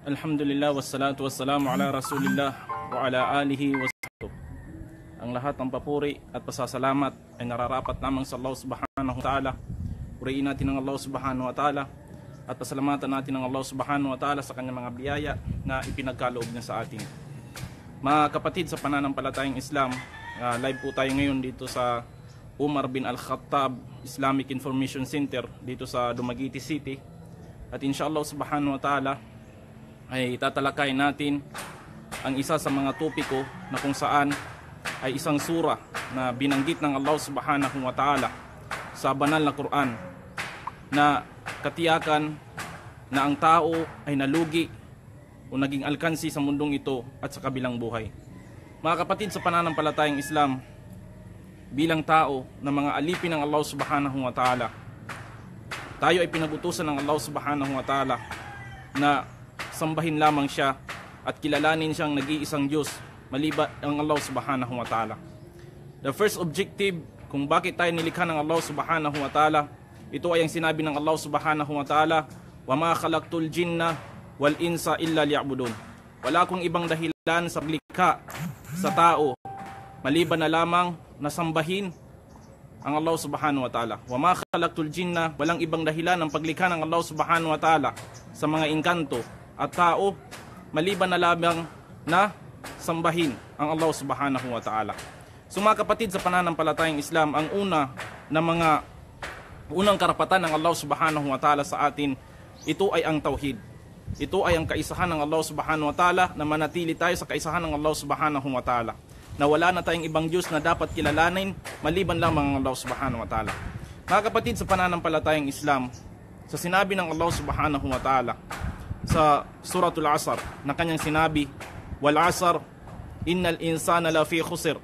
Alhamdulillah, wassalatu wassalamu ala rasulillah wa ala alihi wa Ang lahat ng papuri at pasasalamat ay nararapat lamang sa Allah subhanahu wa ta'ala. Puriin natin ang Allah subhanahu wa ta'ala at pasalamatan natin ang Allah subhanahu wa ta'ala sa kanyang mga biyaya na ipinagkaloob niya sa atin. Mga kapatid sa pananampalatayang Islam, uh, live po tayo ngayon dito sa Umar bin Al-Khattab Islamic Information Center dito sa Dumaguete City. At inshallah subhanahu wa ta'ala, ay tatalakay natin ang isa sa mga topiko na kung saan ay isang sura na binanggit ng Allah subhanahu wa ta'ala sa banal na Quran na katiyakan na ang tao ay nalugi o naging alkansi sa mundong ito at sa kabilang buhay. Mga kapatid sa pananampalatayang Islam, bilang tao na mga alipin ng Allah subhanahu wa ta'ala, tayo ay pinagutusan ng Allah subhanahu wa ta'ala na sambahin lamang siya at kilalanin siyang nag-iisang Diyos maliban ang Allah subhanahu wa ta'ala. The first objective kung bakit tayo nilikha ng Allah subhanahu wa ta'ala, ito ay ang sinabi ng Allah subhanahu wa ta'ala, wa ma khalaqtul jinna wal insa illa liya'budun. Wala kong ibang dahilan sa likha sa tao maliban na lamang nasambahin ang Allah subhanahu wa ta'ala. Wa ma khalaqtul jinna, walang ibang dahilan ang paglikha ng Allah subhanahu wa ta'ala sa mga inkanto, at tao maliban na lamang na sambahin ang Allah subhanahu wa ta'ala. So mga kapatid sa pananampalatayang Islam, ang una na mga unang karapatan ng Allah subhanahu wa ta'ala sa atin, ito ay ang tauhid. Ito ay ang kaisahan ng Allah subhanahu wa ta'ala na manatili tayo sa kaisahan ng Allah subhanahu wa ta'ala. Na wala na tayong ibang Diyos na dapat kilalanin maliban lang mga Allah subhanahu wa ta'ala. Mga kapatid sa pananampalatayang Islam, sa sinabi ng Allah subhanahu wa ta'ala, sa Suratul Asr na kanyang sinabi, Wal Asr, Innal insana la fi khusr,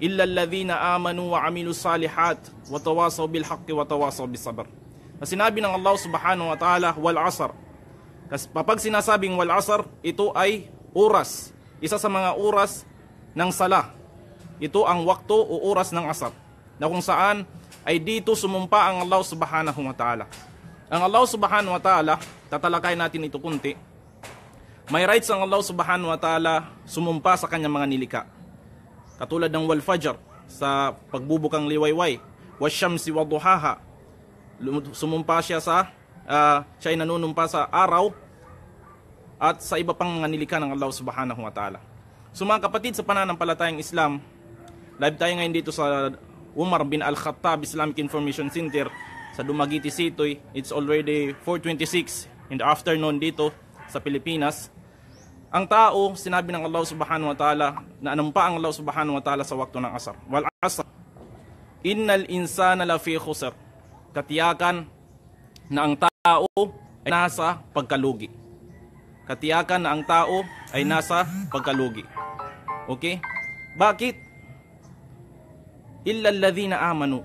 illa alladhina amanu wa amilu salihat, wa tawasaw bil haqqi wa tawasaw bis sabr. Na sinabi ng Allah subhanahu wa ta'ala, Wal Asr. Kasi papag sinasabing Wal Asr, ito ay oras. Isa sa mga oras ng sala Ito ang wakto o oras ng asar na kung saan ay dito sumumpa ang Allah subhanahu wa ta'ala. Ang Allah subhanahu wa ta'ala tatalakay natin ito kunti. May rights ang Allah subhanahu wa ta'ala sumumpa sa kanyang mga nilika. Katulad ng wal fajr sa pagbubukang liwayway, wasyamsi wa duhaha. Sumumpa siya sa uh, ah, siya ay nanunumpa sa araw at sa iba pang mga nilika ng Allah subhanahu wa ta'ala. So mga kapatid sa pananampalatayang Islam, live tayo ngayon dito sa Umar bin Al-Khattab Islamic Information Center sa Dumaguete City. It's already 426 in the afternoon dito sa Pilipinas, ang tao, sinabi ng Allah subhanahu wa ta'ala, na pa ang Allah subhanahu wa ta'ala sa wakto ng asar. Wal asar, innal insana lafi khusr Katiyakan na ang tao ay nasa pagkalugi. Katiyakan na ang tao ay nasa pagkalugi. Okay? Bakit? Illa alladhina amanu.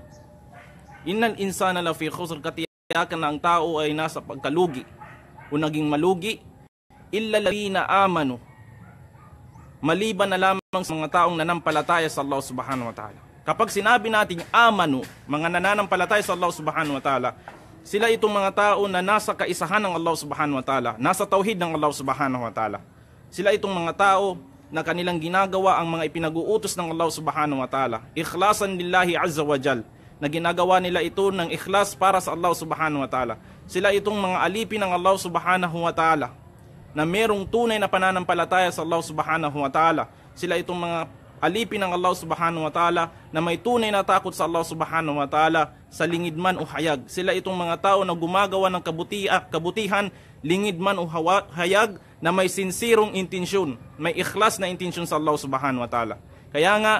Innal insana lafi khusr Katiyakan na ang tao ay nasa pagkalugi o naging malugi, illalina amanu, maliban na lamang sa mga taong nanampalataya sa Allah subhanahu wa ta'ala. Kapag sinabi natin amanu, mga nananampalataya sa Allah subhanahu wa ta'ala, sila itong mga tao na nasa kaisahan ng Allah subhanahu wa ta'ala, nasa tauhid ng Allah subhanahu wa ta'ala. Sila itong mga tao na kanilang ginagawa ang mga ipinag-uutos ng Allah subhanahu wa ta'ala, ikhlasan lillahi azza wa jal, na ginagawa nila ito ng ikhlas para sa Allah subhanahu wa ta'ala. Sila itong mga alipin ng Allah subhanahu wa ta'ala na merong tunay na pananampalataya sa Allah subhanahu wa ta'ala. Sila itong mga alipin ng Allah subhanahu wa ta'ala na may tunay na takot sa Allah subhanahu wa ta'ala sa lingid man o hayag. Sila itong mga tao na gumagawa ng kabutihan, ah, kabutihan lingid man o hayag na may sinsirong intensyon, may ikhlas na intensyon sa Allah subhanahu wa ta'ala. Kaya nga,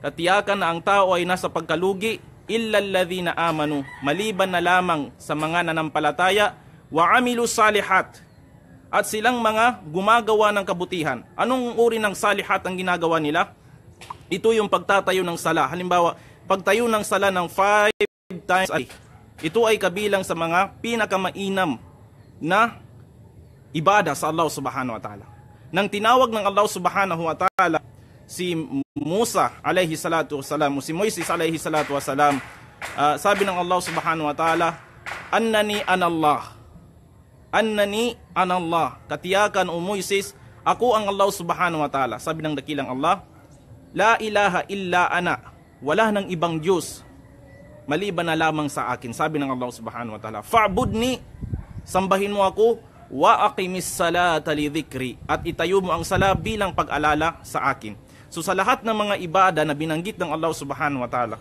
katiyakan na ang tao ay nasa pagkalugi illa alladhina amanu maliban na lamang sa mga nanampalataya wa amilu salihat at silang mga gumagawa ng kabutihan. Anong uri ng salihat ang ginagawa nila? Ito yung pagtatayo ng sala. Halimbawa, pagtayo ng sala ng 5 times a day. Ito ay kabilang sa mga pinakamainam na ibada sa Allah subhanahu wa ta'ala. Nang tinawag ng Allah subhanahu wa ta'ala si Musa alayhi salatu wasalam o si Moises alayhi salatu wasalam uh, ah, sabi ng Allah subhanahu wa ta'ala annani anallah annani anallah katiyakan o Moises ako ang Allah subhanahu wa ta'ala sabi ng dakilang Allah la ilaha illa ana wala nang ibang Diyos maliban na lamang sa akin sabi ng Allah subhanahu wa ta'ala fa'budni sambahin mo ako wa aqimis salata li dhikri at itayo mo ang sala bilang pag-alala sa akin. So sa lahat ng mga ibada na binanggit ng Allah subhanahu wa ta'ala,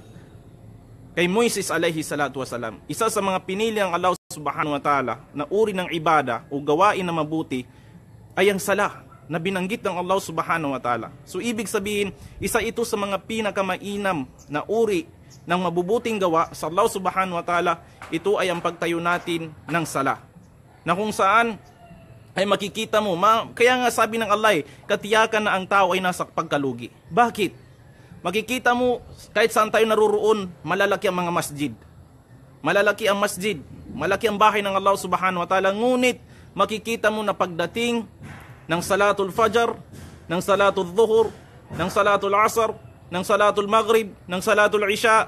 kay Moises alayhi salatu wasalam, isa sa mga pinili ng Allah subhanahu wa ta'ala na uri ng ibada o gawain na mabuti ay ang sala na binanggit ng Allah subhanahu wa ta'ala. So ibig sabihin, isa ito sa mga pinakamainam na uri ng mabubuting gawa sa Allah subhanahu wa ta'ala, ito ay ang pagtayo natin ng sala. Na kung saan ay makikita mo. Ma kaya nga sabi ng Allah, katiyakan na ang tao ay nasa pagkalugi. Bakit? Makikita mo, kahit saan tayo naruroon, malalaki ang mga masjid. Malalaki ang masjid. Malaki ang bahay ng Allah subhanahu wa ta'ala. Ngunit, makikita mo na pagdating ng salatul fajr, ng salatul Dhuhr, ng salatul asr, ng salatul maghrib, ng salatul isha,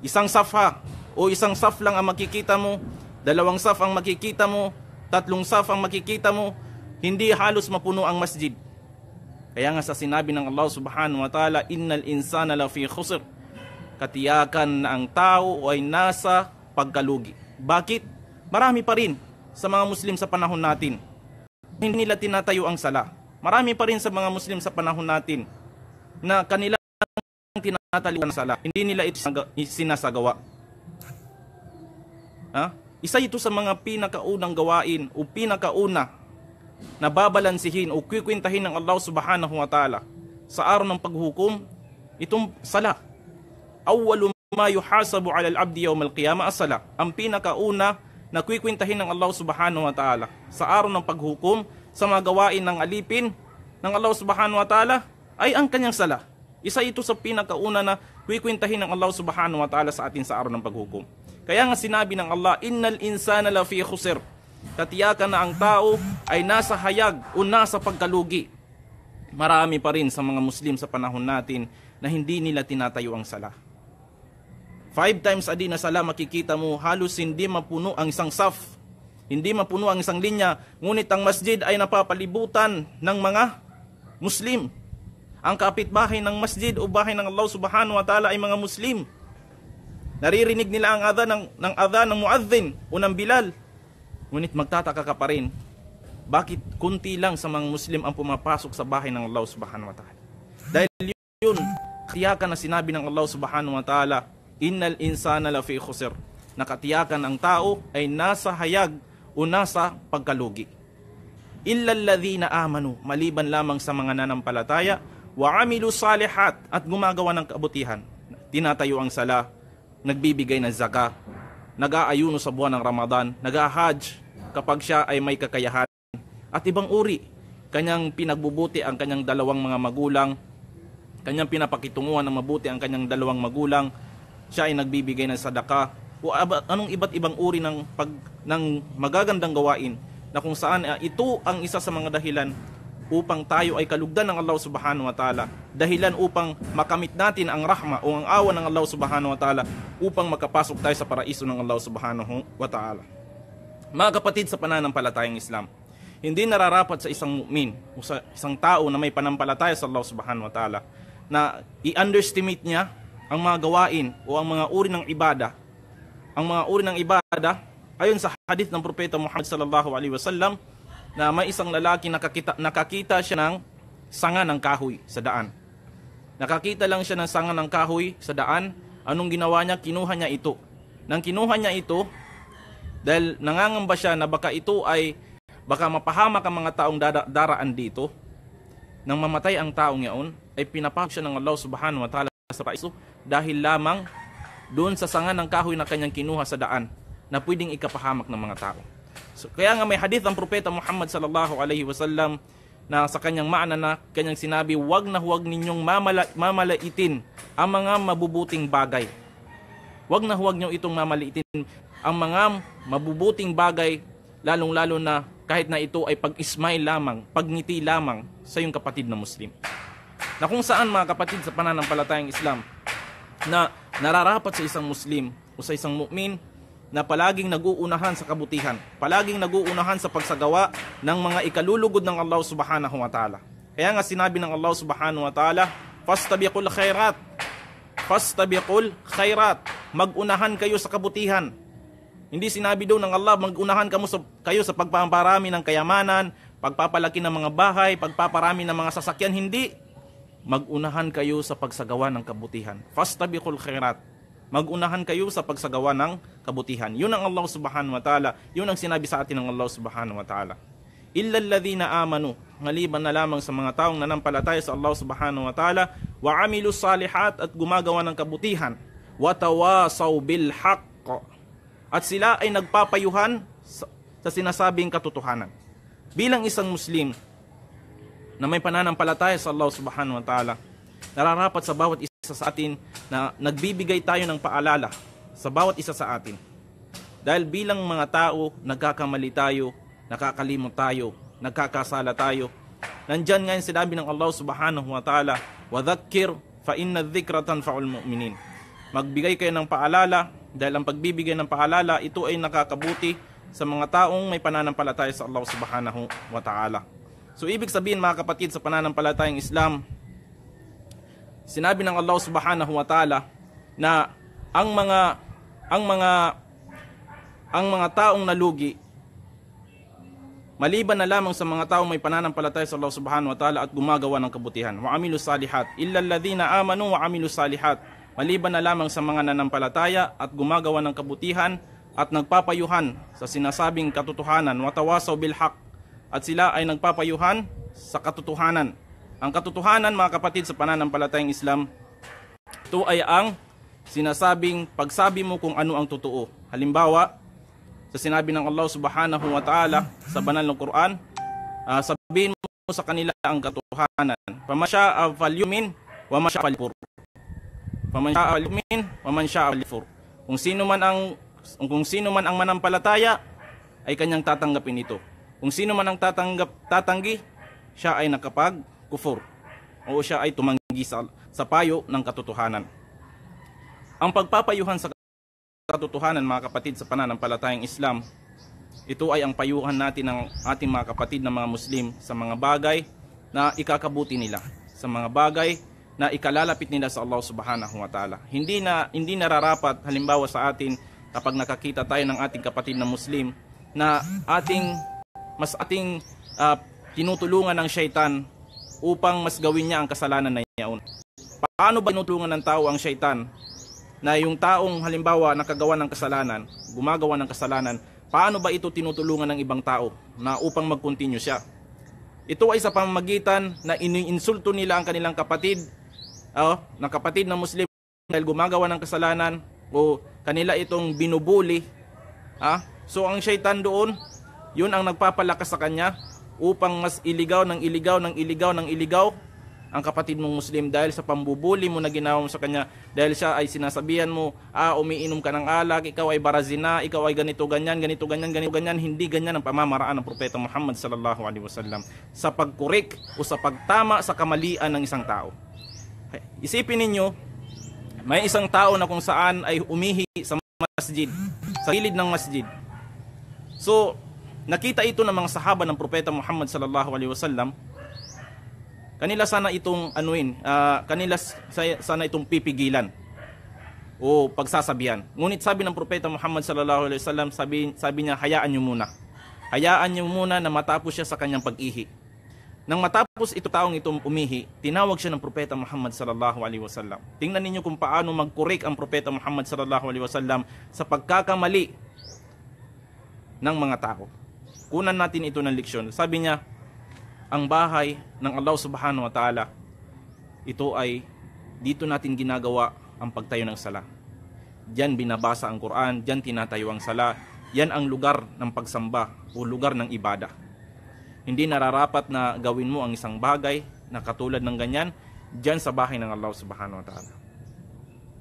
isang safha o isang saf lang ang makikita mo, dalawang saf ang makikita mo, tatlong saf ang makikita mo, hindi halos mapuno ang masjid. Kaya nga sa sinabi ng Allah subhanahu wa ta'ala, Innal insana lafi khusr. Katiyakan na ang tao ay nasa pagkalugi. Bakit? Marami pa rin sa mga Muslim sa panahon natin. Hindi nila tinatayo ang sala. Marami pa rin sa mga Muslim sa panahon natin na kanila ang ang sala. Hindi nila ito sinasagawa. Ha? Isa ito sa mga pinakaunang gawain o pinakauna na babalansihin o kikwintahin ng Allah subhanahu wa ta'ala sa araw ng paghukom, itong sala. Awwalu ma yuhasabu ala al-abdi yawm al-qiyama as-sala. Ang pinakauna na kikwintahin ng Allah subhanahu wa ta'ala sa araw ng paghukom sa mga gawain ng alipin ng Allah subhanahu wa ta'ala ay ang kanyang sala. Isa ito sa pinakauna na kikwintahin ng Allah subhanahu wa ta'ala sa atin sa araw ng paghukom. Kaya nga sinabi ng Allah, Innal insana lafi khusr. Katiyakan na ang tao ay nasa hayag o nasa pagkalugi. Marami pa rin sa mga Muslim sa panahon natin na hindi nila tinatayo ang sala. Five times a day na sala makikita mo halos hindi mapuno ang isang saf. Hindi mapuno ang isang linya. Ngunit ang masjid ay napapalibutan ng mga Muslim. Ang kapitbahay ng masjid o bahay ng Allah subhanahu wa ta'ala ay mga Muslim. Naririnig nila ang adhan ng, ng adhan ng muadzin o ng Bilal. Ngunit magtataka ka pa rin. Bakit kunti lang sa mga Muslim ang pumapasok sa bahay ng Allah subhanahu wa ta'ala? Dahil yun, katiyakan na sinabi ng Allah subhanahu wa ta'ala, Innal insana lafi khusir. Nakatiyakan ang tao ay nasa hayag o nasa pagkalugi. Illalladhina amanu, maliban lamang sa mga nanampalataya, wa amilu salihat at gumagawa ng kabutihan. Tinatayo ang sala, nagbibigay ng zaka, nag-aayuno sa buwan ng Ramadan, nag-ahaj kapag siya ay may kakayahan, at ibang uri. Kanyang pinagbubuti ang kanyang dalawang mga magulang, kanyang pinapakitunguhan ng mabuti ang kanyang dalawang magulang, siya ay nagbibigay ng sadaka, o anong iba't ibang uri ng, pag, ng magagandang gawain na kung saan ah, ito ang isa sa mga dahilan upang tayo ay kalugdan ng Allah subhanahu wa ta'ala. Dahilan upang makamit natin ang rahma o ang awa ng Allah subhanahu wa ta'ala upang makapasok tayo sa paraiso ng Allah subhanahu wa ta'ala. Mga kapatid sa pananampalatayang Islam, hindi nararapat sa isang mukmin o sa isang tao na may panampalataya sa Allah subhanahu wa ta'ala na i-underestimate niya ang mga gawain o ang mga uri ng ibada. Ang mga uri ng ibada ayon sa hadith ng propeta Muhammad sallallahu alaihi wasallam na may isang lalaki nakakita, nakakita siya ng sanga ng kahoy sa daan. Nakakita lang siya ng sanga ng kahoy sa daan. Anong ginawa niya? Kinuha niya ito. Nang kinuha niya ito, dahil nangangamba siya na baka ito ay baka mapahamak ang mga taong dada, daraan dito, nang mamatay ang taong yaon, ay pinapahak siya ng Allah subhanahu wa ta'ala sa paiso dahil lamang doon sa sanga ng kahoy na kanyang kinuha sa daan na pwedeng ikapahamak ng mga tao. So, kaya nga may hadith ang propeta Muhammad sallallahu alaihi wasallam na sa kanyang maana na kanyang sinabi, "Wag na huwag ninyong mamala, mamalaitin ang mga mabubuting bagay." Wag na huwag niyo itong mamalaitin ang mga mabubuting bagay lalong-lalo na kahit na ito ay pag-ismay lamang, pagngiti lamang sa iyong kapatid na Muslim. Na kung saan mga kapatid sa pananampalatayang Islam na nararapat sa isang Muslim o sa isang mukmin na palaging naguunahan sa kabutihan, palaging naguunahan sa pagsagawa ng mga ikalulugod ng Allah Subhanahu wa Ta'ala. Kaya nga sinabi ng Allah Subhanahu wa Ta'ala, "Fastabiqul khairat." Fastabiqul khairat. Magunahan kayo sa kabutihan. Hindi sinabi doon ng Allah, magunahan kamo sa, kayo sa pagpaparami ng kayamanan, pagpapalaki ng mga bahay, pagpaparami ng mga sasakyan. Hindi. Magunahan kayo sa pagsagawa ng kabutihan. Fastabiqul khairat magunahan kayo sa pagsagawa ng kabutihan. Yun ang Allah subhanahu wa ta'ala. Yun ang sinabi sa atin ng Allah subhanahu wa ta'ala. Illa alladhina amanu, ngaliban na lamang sa mga taong nanampalataya sa Allah subhanahu wa ta'ala, wa amilu salihat at gumagawa ng kabutihan, wa tawasaw bil haqq. At sila ay nagpapayuhan sa, sa sinasabing katotohanan. Bilang isang Muslim na may pananampalataya sa Allah subhanahu wa ta'ala, nararapat sa bawat isa sa atin na nagbibigay tayo ng paalala sa bawat isa sa atin. Dahil bilang mga tao, nagkakamali tayo, nakakalimot tayo, nagkakasala tayo. Nandyan nga yung sinabi ng Allah subhanahu wa ta'ala, وَذَكِّرْ فَإِنَّ الذِّكْرَ تَنْفَعُ الْمُؤْمِنِينَ Magbigay kayo ng paalala dahil ang pagbibigay ng paalala, ito ay nakakabuti sa mga taong may pananampalataya sa Allah subhanahu wa ta'ala. So ibig sabihin mga kapatid sa pananampalatayang Islam, Sinabi ng Allah Subhanahu wa Ta'ala na ang mga ang mga ang mga taong nalugi maliban na lamang sa mga taong may pananampalataya sa Allah Subhanahu wa Ta'ala at gumagawa ng kabutihan. Wa amilus salihat, illa alladhina amanu wa amilus salihat. Maliban na lamang sa mga nanampalataya at gumagawa ng kabutihan at nagpapayuhan sa sinasabing katotohanan, wa tawasaw bil haq at sila ay nagpapayuhan sa katotohanan. Ang katotohanan mga kapatid sa pananampalatayang Islam, ito ay ang sinasabing pagsabi mo kung ano ang totoo. Halimbawa, sa sinabi ng Allah subhanahu wa ta'ala sa banal ng Quran, uh, sabihin mo sa kanila ang katotohanan. Pamasya avalyumin, wamasya avalipur. Pamasya avalyumin, wamasya avalipur. Kung sino man ang kung sino man ang manampalataya ay kanyang tatanggapin ito. Kung sino man ang tatanggap tatanggi, siya ay nakapag kufur o siya ay tumanggi sa, sa payo ng katotohanan. Ang pagpapayuhan sa katotohanan mga kapatid sa pananampalatayang Islam, ito ay ang payuhan natin ng ating mga kapatid na mga Muslim sa mga bagay na ikakabuti nila, sa mga bagay na ikalalapit nila sa Allah Subhanahu wa Taala. Hindi na hindi nararapat halimbawa sa atin kapag nakakita tayo ng ating kapatid na Muslim na ating mas ating uh, tinutulungan ng syaitan upang mas gawin niya ang kasalanan na iyon. Paano ba tinutulungan ng tao ang syaitan na yung taong halimbawa nakagawa ng kasalanan, gumagawa ng kasalanan, paano ba ito tinutulungan ng ibang tao na upang mag-continue siya? Ito ay sa pamamagitan na iniinsulto nila ang kanilang kapatid, oh, ah, na kapatid na Muslim dahil gumagawa ng kasalanan o kanila itong binubuli. Ah? So ang syaitan doon, yun ang nagpapalakas sa kanya upang mas iligaw ng iligaw ng iligaw ng iligaw ang kapatid mong Muslim dahil sa pambubuli mo na ginawa mo sa kanya dahil siya ay sinasabihan mo ah umiinom ka ng alak ikaw ay barazina ikaw ay ganito ganyan ganito ganyan ganito ganyan hindi ganyan ang pamamaraan ng propeta Muhammad sallallahu alaihi wasallam sa pagkurik o sa pagtama sa kamalian ng isang tao isipin ninyo may isang tao na kung saan ay umihi sa masjid sa gilid ng masjid so Nakita ito ng mga sahaba ng propeta Muhammad sallallahu alaihi wasallam. Kanila sana itong anuin, uh, kanila sana itong pipigilan o pagsasabihan. Ngunit sabi ng propeta Muhammad sallallahu alaihi wasallam, sabi sabi niya hayaan niyo muna. Hayaan niyo muna na matapos siya sa kanyang pag-ihi. Nang matapos ito taong itong umihi, tinawag siya ng propeta Muhammad sallallahu alaihi wasallam. Tingnan ninyo kung paano mag-correct ang propeta Muhammad sallallahu alaihi wasallam sa pagkakamali ng mga tao kunan natin ito ng leksyon. Sabi niya, ang bahay ng Allah subhanahu wa ta'ala, ito ay dito natin ginagawa ang pagtayo ng sala. Diyan binabasa ang Quran, diyan tinatayo ang sala. Yan ang lugar ng pagsamba o lugar ng ibada. Hindi nararapat na gawin mo ang isang bagay na katulad ng ganyan diyan sa bahay ng Allah subhanahu wa ta'ala.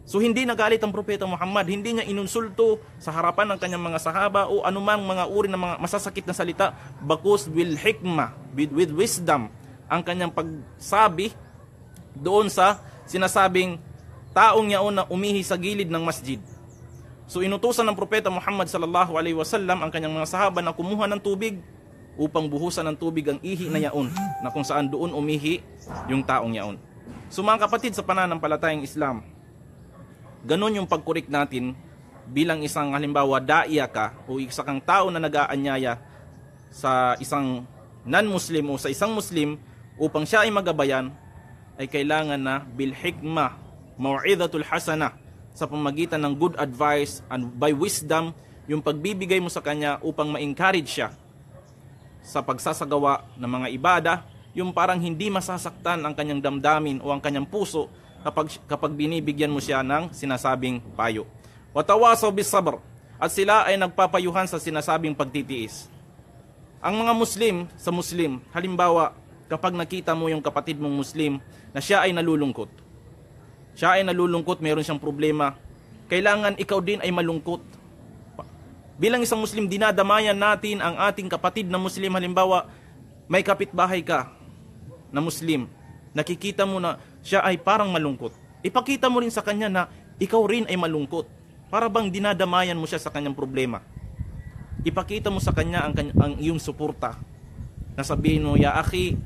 So hindi nagalit ang propeta Muhammad, hindi niya inunsulto sa harapan ng kanyang mga sahaba o anumang mga uri ng mga masasakit na salita, bakus will hikma with, with wisdom ang kanyang pagsabi doon sa sinasabing taong yaon na umihi sa gilid ng masjid. So inutusan ng propeta Muhammad sallallahu alaihi wasallam ang kanyang mga sahaba na kumuha ng tubig upang buhusan ng tubig ang ihi na yaon na kung saan doon umihi yung taong yaon. So mga kapatid sa pananampalatayang Islam, ganun yung pagkurik natin bilang isang halimbawa daiya ka o isa kang tao na nag-aanyaya sa isang non-Muslim o sa isang Muslim upang siya ay magabayan ay kailangan na bilhikma mau'idatul hasana sa pamagitan ng good advice and by wisdom yung pagbibigay mo sa kanya upang ma-encourage siya sa pagsasagawa ng mga ibada yung parang hindi masasaktan ang kanyang damdamin o ang kanyang puso kapag, kapag binibigyan mo siya ng sinasabing payo. Watawasaw sabr. at sila ay nagpapayuhan sa sinasabing pagtitiis. Ang mga Muslim sa Muslim, halimbawa kapag nakita mo yung kapatid mong Muslim na siya ay nalulungkot. Siya ay nalulungkot, mayroon siyang problema. Kailangan ikaw din ay malungkot. Bilang isang Muslim, dinadamayan natin ang ating kapatid na Muslim. Halimbawa, may kapitbahay ka na Muslim. Nakikita mo na siya ay parang malungkot. Ipakita mo rin sa kanya na ikaw rin ay malungkot. Para bang dinadamayan mo siya sa kanyang problema. Ipakita mo sa kanya ang, ang iyong suporta. Nasabihin mo, Ya aki,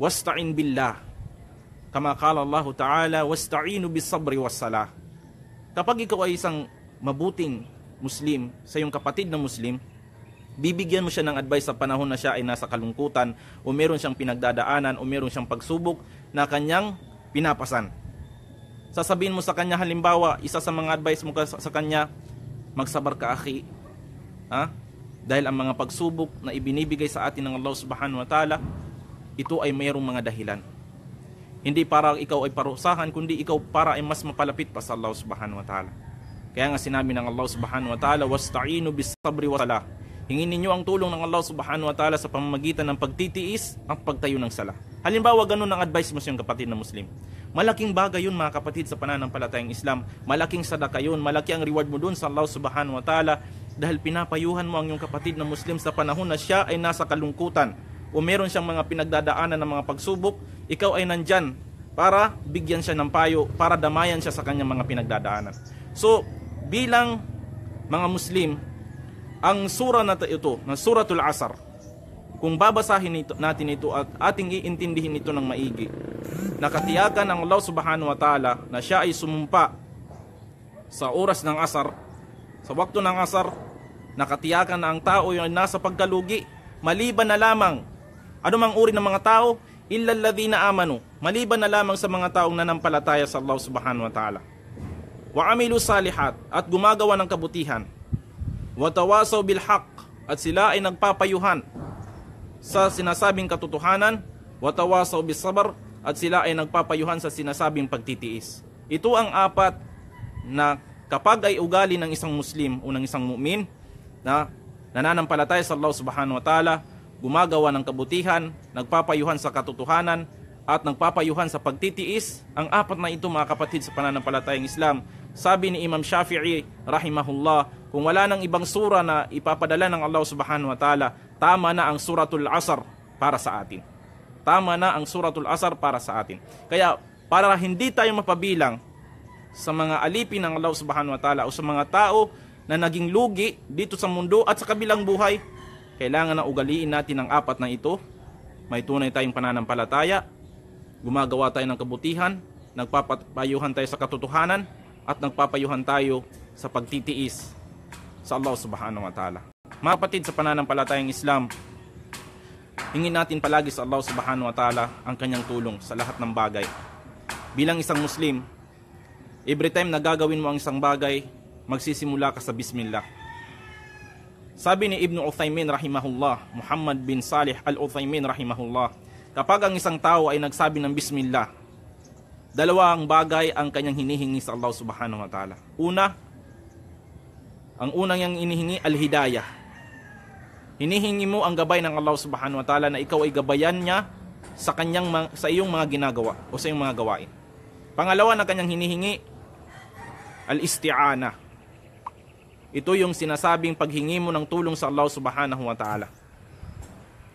wasta'in billah. Kama kala Allah Ta'ala, wasta'inu bis sabri was Kapag ikaw ay isang mabuting Muslim sa iyong kapatid na Muslim, bibigyan mo siya ng advice sa panahon na siya ay nasa kalungkutan o meron siyang pinagdadaanan o meron siyang pagsubok na kanyang pinapasan. Sasabihin mo sa kanya halimbawa, isa sa mga advice mo sa kanya, magsabar ka aki. Ha? Dahil ang mga pagsubok na ibinibigay sa atin ng Allah Subhanahu wa Ta'ala, ito ay mayroong mga dahilan. Hindi para ikaw ay parusahan, kundi ikaw para ay mas mapalapit pa sa Allah Subhanahu wa Ta'ala. Kaya nga sinabi ng Allah Subhanahu wa Ta'ala, "Wasta'inu bis-sabri wa salah." Hingin ninyo ang tulong ng Allah subhanahu wa ta'ala sa pamamagitan ng pagtitiis at pagtayo ng sala. Halimbawa, ganun ang advice mo sa iyong kapatid na Muslim. Malaking bagay yun mga kapatid sa pananampalatayang Islam. Malaking sadaka yun. Malaki ang reward mo dun sa Allah subhanahu wa ta'ala dahil pinapayuhan mo ang iyong kapatid na Muslim sa panahon na siya ay nasa kalungkutan o meron siyang mga pinagdadaanan ng mga pagsubok, ikaw ay nandyan para bigyan siya ng payo, para damayan siya sa kanyang mga pinagdadaanan. So, bilang mga Muslim, ang sura na ito, na suratul asar, kung babasahin natin ito at ating iintindihin ito ng maigi, nakatiyakan ang Allah subhanahu wa ta'ala na siya ay sumumpa sa oras ng asar, sa wakto ng asar, nakatiyakan na ang tao ay nasa pagkalugi, maliban na lamang, anumang uri ng mga tao, illalladhina amanu, maliban na lamang sa mga taong nanampalataya sa Allah subhanahu wa ta'ala. Wa amilu salihat at gumagawa ng kabutihan, watawasaw bilhaq at sila ay nagpapayuhan sa sinasabing katotohanan, watawasaw bisabar at sila ay nagpapayuhan sa sinasabing pagtitiis. Ito ang apat na kapag ay ugali ng isang Muslim o ng isang mukmin na nananampalataya sa Allah Subhanahu wa Taala, gumagawa ng kabutihan, nagpapayuhan sa katotohanan at nagpapayuhan sa pagtitiis, ang apat na ito mga kapatid sa pananampalatayang Islam, sabi ni Imam Shafi'i rahimahullah kung wala nang ibang sura na ipapadala ng Allah subhanahu wa ta'ala, tama na ang suratul asar para sa atin. Tama na ang suratul asar para sa atin. Kaya para hindi tayo mapabilang sa mga alipin ng Allah subhanahu wa ta'ala o sa mga tao na naging lugi dito sa mundo at sa kabilang buhay, kailangan na ugaliin natin ang apat na ito. May tunay tayong pananampalataya, gumagawa tayo ng kabutihan, nagpapayuhan tayo sa katotohanan, at nagpapayuhan tayo sa pagtitiis sa Allah subhanahu wa ta'ala. Mga kapatid sa pananampalatayang Islam, hingin natin palagi sa Allah subhanahu wa ta'ala ang kanyang tulong sa lahat ng bagay. Bilang isang Muslim, every time na gagawin mo ang isang bagay, magsisimula ka sa Bismillah. Sabi ni Ibn Uthaymin rahimahullah, Muhammad bin Salih al-Uthaymin rahimahullah, kapag ang isang tao ay nagsabi ng Bismillah, dalawang bagay ang kanyang hinihingi sa Allah subhanahu wa ta'ala. Una, ang unang niyang inihingi, al-hidayah. Hinihingi mo ang gabay ng Allah subhanahu wa ta'ala na ikaw ay gabayan niya sa, kanyang, sa iyong mga ginagawa o sa iyong mga gawain. Pangalawa na kanyang hinihingi, al-isti'ana. Ito yung sinasabing paghingi mo ng tulong sa Allah subhanahu wa ta'ala.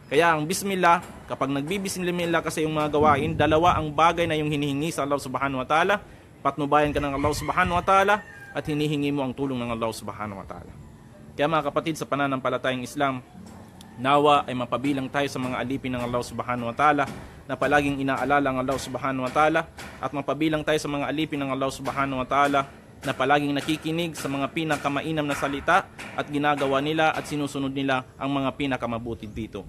Kaya ang bismillah, kapag nagbibismillah ka sa iyong mga gawain, dalawa ang bagay na yung hinihingi sa Allah subhanahu wa ta'ala, patnubayan ka ng Allah subhanahu wa ta'ala, at hinihingi mo ang tulong ng Allah subhanahu wa ta'ala. Kaya mga kapatid sa pananampalatayang Islam, nawa ay mapabilang tayo sa mga alipin ng Allah subhanahu wa ta'ala na palaging inaalala ng Allah subhanahu wa ta'ala at mapabilang tayo sa mga alipin ng Allah subhanahu wa ta'ala na palaging nakikinig sa mga pinakamainam na salita at ginagawa nila at sinusunod nila ang mga pinakamabuti dito.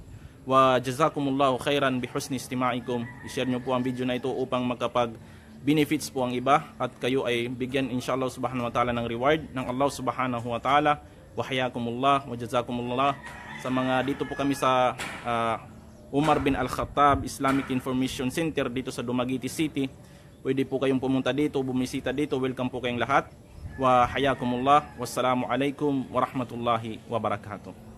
Wa jazakumullahu khairan bihusni istima'ikum. I-share nyo po ang video na ito upang magkapag- benefits po ang iba at kayo ay bigyan inshallah subhanahu wa ta'ala ng reward ng Allah subhanahu wa ta'ala wa hayakumullah wa jazakumullah sa mga dito po kami sa uh, Umar bin Al-Khattab Islamic Information Center dito sa Dumaguete City pwede po kayong pumunta dito bumisita dito welcome po kayong lahat wa hayakumullah wassalamu alaikum wa rahmatullahi wa barakatuh